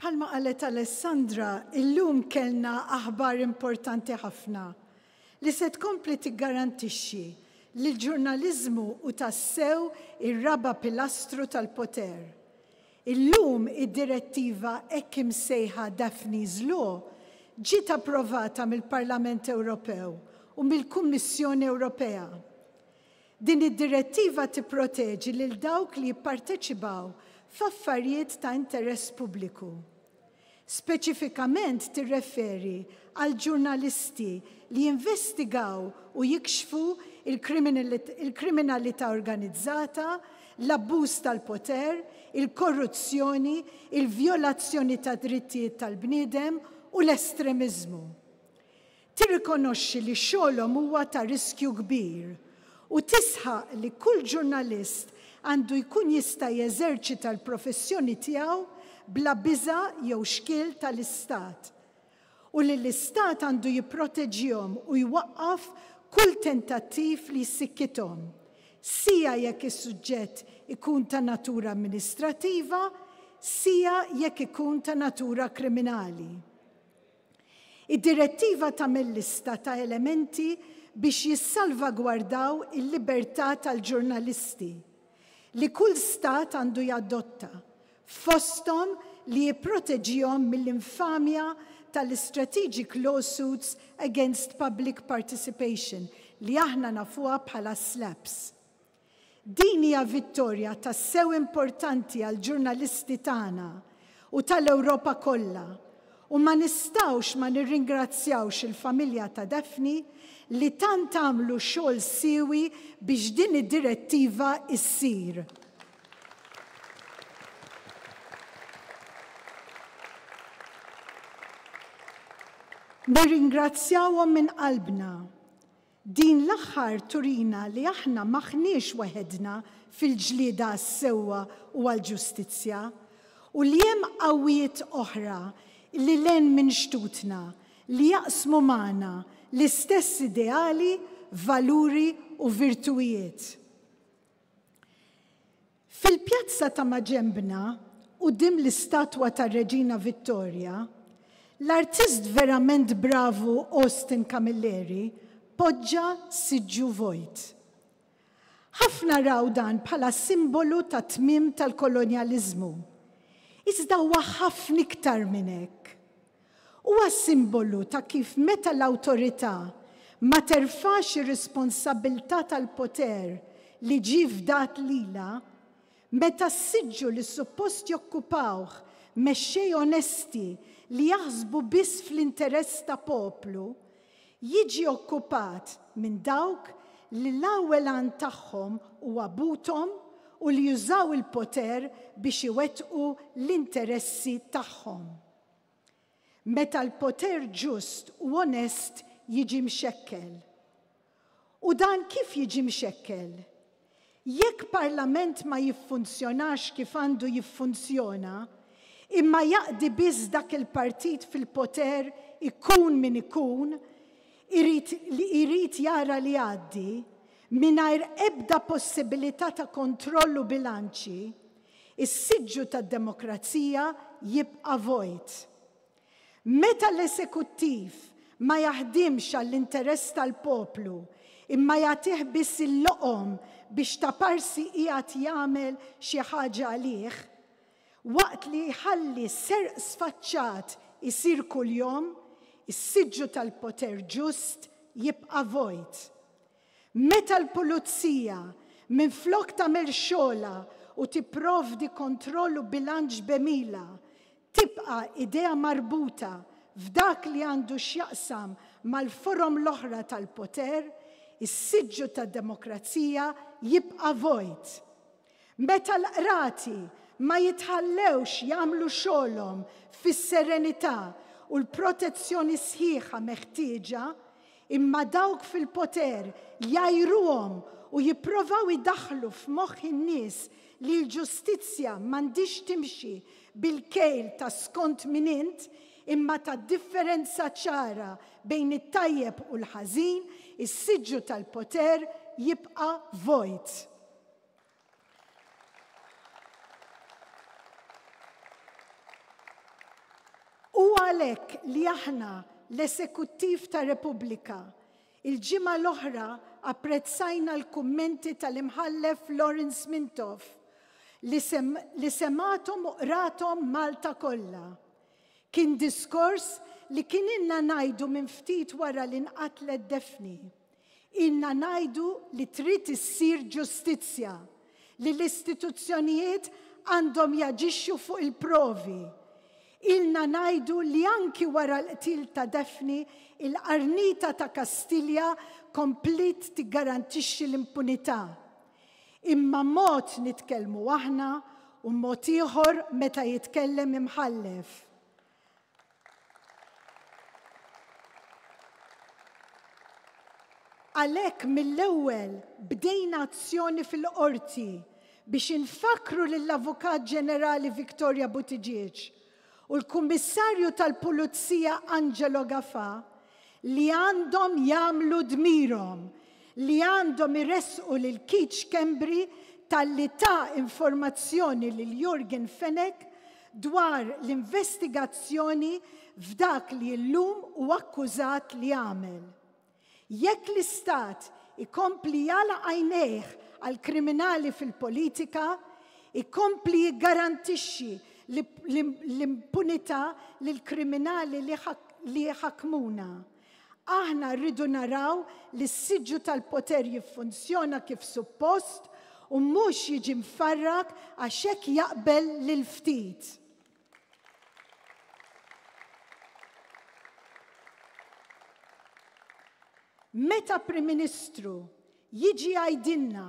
Palma qalet Alessandra, illum kellna aħbar importanti ħafna li se tkompli tiggarantixxi li l-ġurnalizmu u tassew ir-raba pilastru tal-poter. Illum id-direttiva ekkim sejħa Daphne Zlo ġiet approvata mill-Parlament Ewropew u mill-Kummissjoni Ewropea Din id-direttiva tipproteġi lil dawk li jipparteċibaw f'affarijiet ta' interess pubbliku. Speċifikament tirreferi għal ġurnalisti li investigaw u jikxfu il-kriminalità il organizzata, l-abbuż tal-poter, il-korruzzjoni, il-vjolazzjoni ta' drittijiet tal-bniedem u l-estremizmu. Tirrikonoxxi li xogħolhom huwa ta' riskju kbir u tisħaq li kull ġurnalist għandu jkun jista' jeżerċita l-professjoni tiegħu bla biża jew xkil tal-istat u li l-istat għandu jipproteġjhom u jwaqqaf kull tentattiv li jsikkitom. Sija jekk is-suġġett ikun ta' natura amministrativa, sija jekk ikun ta' natura kriminali. Id-direttiva mill lista ta' elementi biex jissalvagwardaw il-libertà tal-ġurnalisti li kull stat għandu jadotta fostom li jiproteġijom mill-infamja tal-strategic lawsuits against public participation li aħna nafuha bħala slaps. Din hija vittorja sew importanti għal ġurnalisti tagħna u tal-Ewropa kollha u ma nistawx ma nirringrazzjawx il-familja ta' Defni li tant tamlu xogħol siwi biex din id-direttiva issir. Nirringrazzjawhom minn qalbna. Din l-aħħar turina li aħna maħniex weħedna fil-ġlieda s-sewwa u għal-ġustizzja u li hemm qawwiet oħra li len minn xtutna li jaqsmu magħna l-istess ideali, valuri u virtujiet. Fil-pjazza ta' maġembna u dim l-istatwa ta' Reġina Vittoria, l-artist verament bravu Austin Camilleri poġġa siġu vojt. Ħafna raw dan bħala simbolu ta' tmim tal-kolonializmu. Iżda huwa ħafna iktar minn hekk huwa simbolu ta' kif meta l-autorità ma terfax ir-responsabilità tal-poter li ġi fdat lila, meta s-sidġu li suppost jokkupawh mexxej onesti li jaħsbu biss fl-interess ta' poplu, jiġi okkupat minn dawk li l-ewwel għan tagħhom u abutom u li jużaw il-poter biex iwettqu l-interessi tagħhom meta l-poter ġust u onest jiġi mxekkel. U dan kif jiġi mxekkel? Jekk parlament ma jiffunzjonax kif għandu jiffunzjona, imma jaqdi biss dak il-partit fil-poter ikun min ikun, irrit jara li għaddi, minnajr ebda possibilità ta' kontrollu bilanċi, is-siġġu tad-demokrazija jibqa' vojt Meta l-esekuttiv ma jaħdimx għall-interess tal-poplu, imma jagħtih biss il-loqom biex ta' parsi qiegħed jagħmel xi ħaġa għalih, waqt li jħalli serq sfaċċat isir kuljom is tal-poter ġust jibqa' vojt. Meta l-pulizija minn flok tagħmel xola u tipprovdi kontrollu bilanċ bemila, tibqa idea marbuta f'dak li għandu x'jaqsam mal-forom l-oħra tal-poter, is-siġġu tad-demokrazija jibqa' vojt. Meta l-qrati ma jitħallewx jagħmlu xogħolhom fis-serenità u l-protezzjoni sħiħa meħtieġa, imma dawk fil-poter jajruhom u jipprovaw idaħlu f'moħħ in-nies li l-ġustizzja m'għandix timxi bil-kejl ta' skont minint imma ta' differenza ċara bejn it-tajjeb u l-ħażin, is-siġġu tal-poter jibqa' vojt. U għalek li aħna l-esekuttiv ta' Repubblika il-ġimma l-oħra apprezzajna l-kummenti tal-imħallef Lawrence Mintoff li, sem, u ratom Malta kollha. Kien diskors li kien inna najdu minn ftit wara li nqatlet defni. Inna najdu li trid issir ġustizzja li l-istituzzjonijiet għandhom jaġixxu fuq il-provi. Ilna najdu li anki wara l-qtil ta' defni il-qarnita ta' Kastilja komplit ti garantixxi l-impunità imma mod nitkellmu aħna u mod ieħor meta jitkellem imħallef. Għalek mill-ewwel bdejna azzjoni fil-qorti biex infakru lill-Avukat Ġenerali Viktoria Buttigieg u l-Kummissarju tal-Pulizija Angelo Gaffa li għandhom jagħmlu dmirhom li għandhom irresqu lil kiċ Kembri tal-li ta' informazzjoni lil Jurgen Fenek dwar l-investigazzjoni f'dak li l-lum u akkużat li għamel. Jekk l-istat ikompli jala għajneħ għal-kriminali fil-politika, ikompli jgarantixi l-impunità l kriminali li ħakmuna. Aħna rridu naraw li s-sidġu tal-poter jiffunzjona kif suppost u mhux jiġi mfarrak għaxek jaqbel lil ftit. Meta Prim Ministru jiġi għajdinna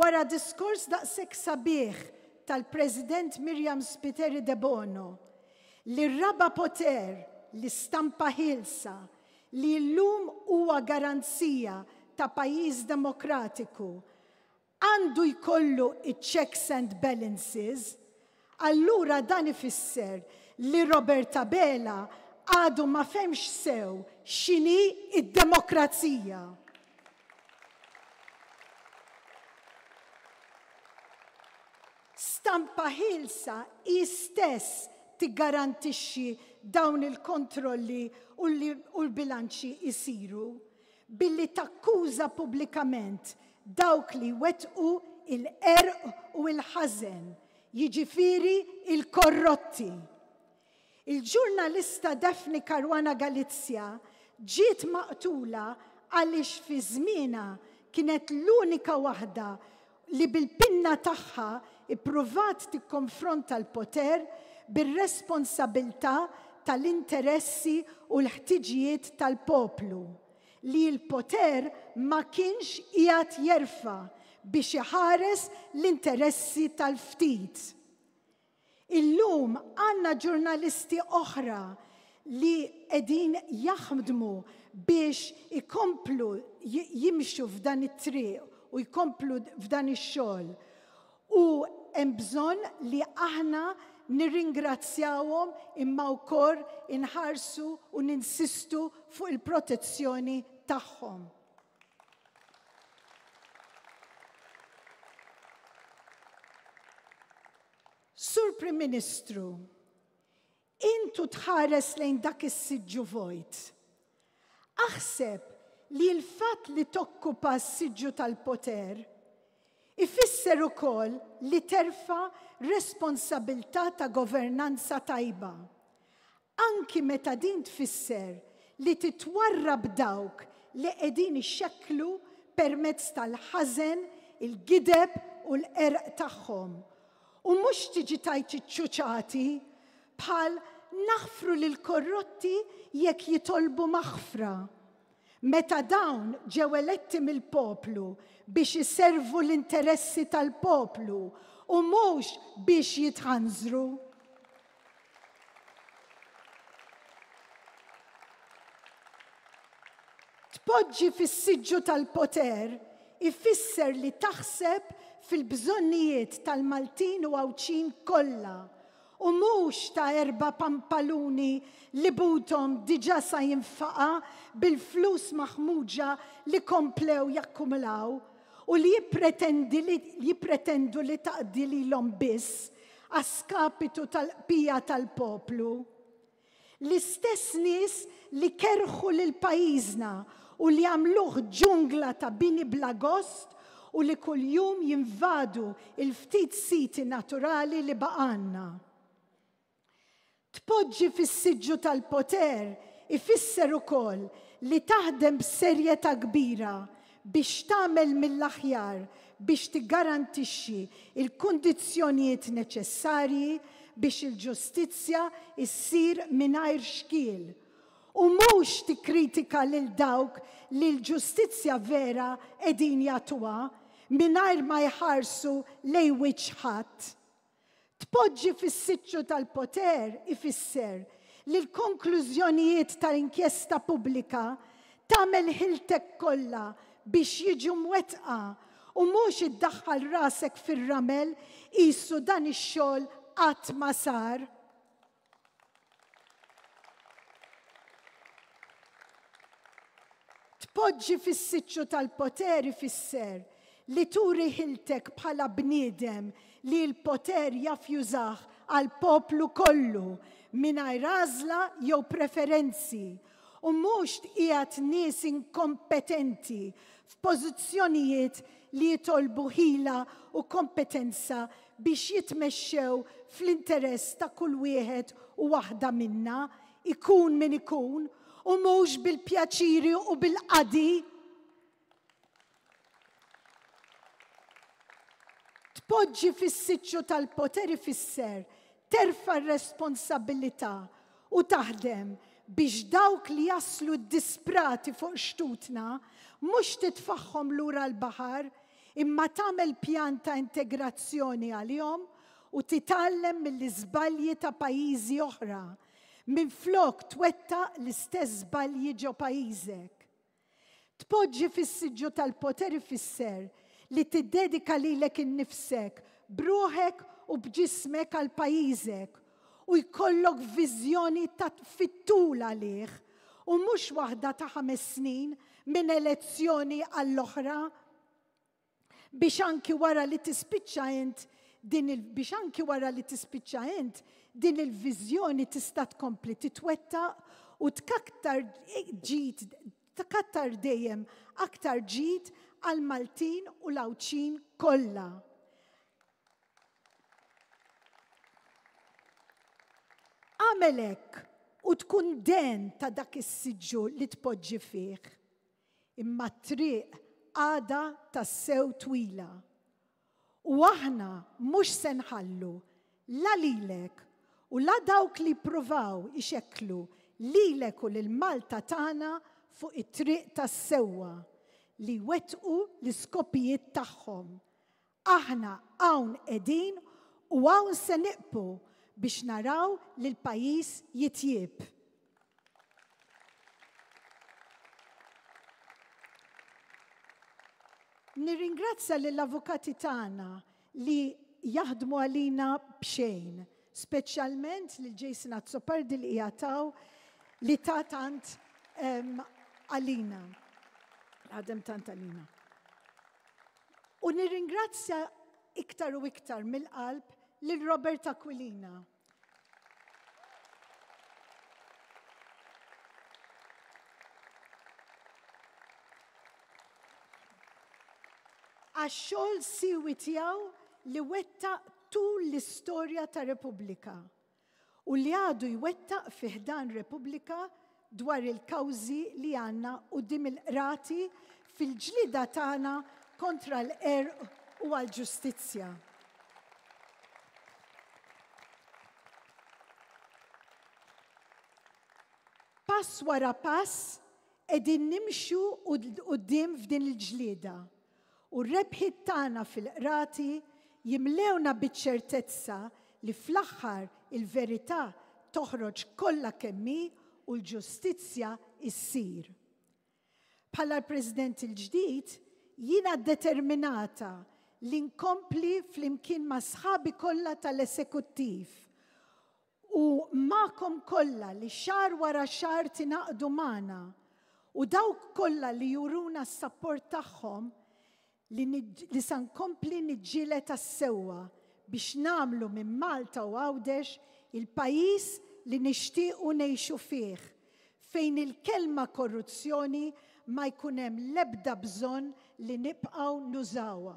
wara diskors daqsek sabieħ tal-President Mirjam Spiteri de Bono li rraba poter li stampa ħilsa li l-lum huwa garanzija ta' pajjiż demokratiku għandu jkollu checks and balances, allura dan ifisser li Roberta Bela għadu ma femx sew xini id-demokrazija. Stampa ħilsa istess tigarantixxi dawn il-kontrolli u l-bilanċi jisiru billi takkuża publikament dawk li wetqu il-erq u il-ħazen, jiġifiri il-korrotti. Il-ġurnalista Daphne Karwana Galizja ġiet maqtula għaliex fi żmiena kienet l-unika waħda li bil-pinna tagħha ippruvat tikkonfronta l-poter bir-responsabilta tal-interessi u l-ħtiġijiet tal-poplu li l-poter ma kienx jgħat jerfa biex jħares l-interessi tal-ftit. Illum għanna ġurnalisti oħra li edin jaħmdmu biex ikomplu jimxu f'dan it-triq u jkomplu f'dan ix-xogħol. U hemm bżonn li aħna nirringrazzjawhom imma wkoll inħarsu u ninsistu fuq il-protezzjoni tagħhom. Sur Prim Ministru, intu tħares lejn dak is-siġġu vojt. Aħseb li l fatt li tokkupa s-siġġu tal-poter ifisser ukoll li terfa responsabilità ta' governanza tajba. Anki meta din tfisser li titwarrab dawk li qegħdin ixxekklu permezz tal-ħażen, il-gideb u l-erq tagħhom. U mhux tiġi tajt iċċuċati bħal naħfru lil korrotti jekk jitolbu maħfra Meta dawn ġew eletti mill-poplu biex iservu l-interessi tal-poplu u mhux biex jitħanżru. Tpoġġi fis-siġġu tal-poter ifisser li taħseb fil-bżonnijiet tal-Maltin u għawċin kollha u mhux ta' erba pampaluni li butom diġa sa jinfaqa bil-flus maħmuġa li komplew jakkumlaw u li jipretendu li taqdi li l-om biss għaskapitu tal-pija tal-poplu. L-istess nis li kerħu l-pajizna u li għamluħ ġungla ta' bini blagost u li kull-jum jinvadu il-ftit siti naturali li baqanna tpoġġi fis-siġġu tal-poter ifisser ukoll li taħdem b'serjetà kbira biex tagħmel mill-aħjar biex tigarantixxi il-kundizzjonijiet neċessarji biex il-ġustizzja issir mingħajr xkiel. U mhux tikkritika lil dawk li l-ġustizzja vera qegħdin jagħtuha mingħajr ma jħarsu lejn wiċċ ħadd tpoġġi fis-sitxu tal-poter ifisser li l-konklużjonijiet tal-inkjesta pubblika tagħmel ħiltek kollha biex jiġu mwetqa u mhux iddaħħal rasek fir-ramel qisu dan ix-xogħol qatt ma sar. Tpoġġi fis-sitxu tal-poteri ifisser, li turi ħiltek bħala bniedem li l-poter jafjużaħ għal poplu kollu mingħajr għażla jew preferenzi u mhux qiegħed nies inkompetenti f'pożizzjonijiet li jitolbu ħila u kompetenza biex jitmexxew fl-interess ta' kull wieħed u waħda minna, ikun min ikun, u mhux bil-pjaċiri u bil-qadi tpoġġi fis-siċċju tal-poteri fisser, terfa r-responsabilità u taħdem biex dawk li jaslu disprati fuq xtutna mhux titfaħħom lura l-baħar imma tagħmel pjan ta' integrazzjoni għalihom u titgħallem mill-iżbalji ta' pajjiżi oħra minn flok twetta l-istess żbalji ġo pajjiżek. Tpoġġi fis-siġġu tal-poteri fisser ser li tiddedika lilek innifsek bruħek u bġismek għal pajizek u jkollok viżjoni ta' fittul għalih u mhux waħda ta' ħames snin minn elezzjoni għall-oħra biex anki wara li tispiċċa int din il biex anki wara li tispiċċa int din il-viżjoni tista' tkompli titwetta u tkaktar ġid tkattar dejjem aktar ġid għal Maltin u l-Awċin kollha. Għamelek u tkun den ta' dak is-siġġu li tpoġġi fih. Imma triq għada tas-sew twila. U aħna mhux se nħallu la lilek u la dawk li provaw ixeklu lilek u l Malta tagħna fuq it-triq tas-sewwa li wetqu l-iskopijiet tagħhom. Aħna hawn qegħdin u hawn se niqpu biex naraw li l-pajjiż jitjieb. Nirringrazzja lill-avukati tagħna li jaħdmu għalina bxejn, speċjalment lil Jason Azzopardi li jataw li ta' tant għalina tant tantalina. U nirringrazzja iktar u iktar mill-qalb lil Robert Aquilina. Għax-xogħol siwi tiegħu li wetta tul l-istorja ta' Repubblika u li għadu jwettaq fiħdan Repubblika dwar il-kawzi li għanna u dim il-rati fil-ġlida tagħna kontra l-er u għal-ġustizzja. Pass wara pass edin nimxu u d-dim f'din il-ġlida u rebħit tagħna fil-qrati jimlewna biċ-ċertezza li fl-aħħar il-verità toħroġ kollha kemmi u l-ġustizzja issir. Bħala l-President il-ġdid, jina determinata li nkompli fl-imkien ma' sħabi kolla tal-esekuttiv u ma'kom kollha li xar wara xar tinaqdu mana u dawk kollha li juruna s-sapport tagħhom li san kompli nġilet tas-sewwa biex namlu minn Malta u Għawdex il-pajis li nixtiequ nejxu fih fejn il-kelma korruzzjoni ma jkunem lebda bżon li nibqaw nużawa.